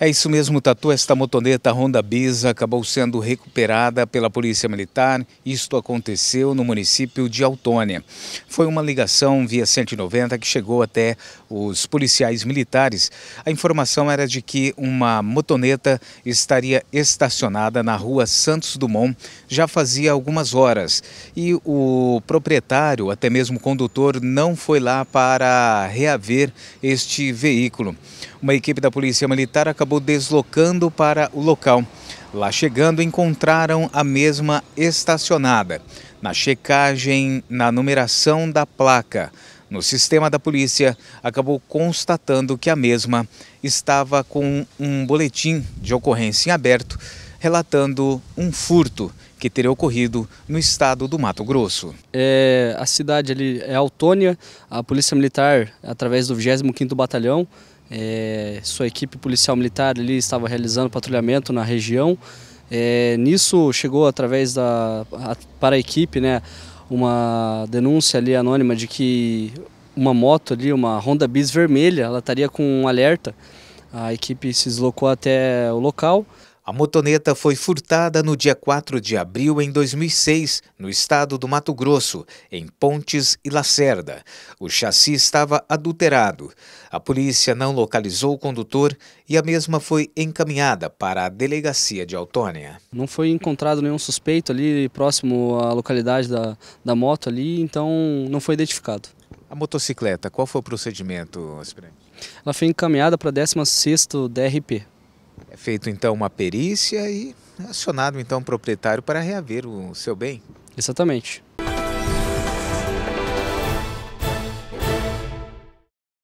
É isso mesmo, Tatu. Esta motoneta Honda Biz acabou sendo recuperada pela Polícia Militar. Isto aconteceu no município de Autônia. Foi uma ligação via 190 que chegou até os policiais militares. A informação era de que uma motoneta estaria estacionada na rua Santos Dumont já fazia algumas horas. E o proprietário, até mesmo o condutor, não foi lá para reaver este veículo uma equipe da Polícia Militar acabou deslocando para o local. Lá chegando, encontraram a mesma estacionada, na checagem, na numeração da placa. No sistema da polícia, acabou constatando que a mesma estava com um boletim de ocorrência em aberto, relatando um furto que teria ocorrido no estado do Mato Grosso. É, a cidade ali é Autônia, a Polícia Militar, através do 25º Batalhão, é, sua equipe policial militar ali estava realizando patrulhamento na região. É, nisso chegou através da a, para a equipe, né, uma denúncia ali anônima de que uma moto ali, uma Honda Bis vermelha, ela estaria com um alerta. A equipe se deslocou até o local. A motoneta foi furtada no dia 4 de abril em 2006, no estado do Mato Grosso, em Pontes e Lacerda. O chassi estava adulterado. A polícia não localizou o condutor e a mesma foi encaminhada para a delegacia de Autônia. Não foi encontrado nenhum suspeito ali próximo à localidade da, da moto ali, então não foi identificado. A motocicleta, qual foi o procedimento, aspirante? Ela foi encaminhada para 16º DRP. É feito então uma perícia e é acionado então o proprietário para reaver o seu bem. Exatamente.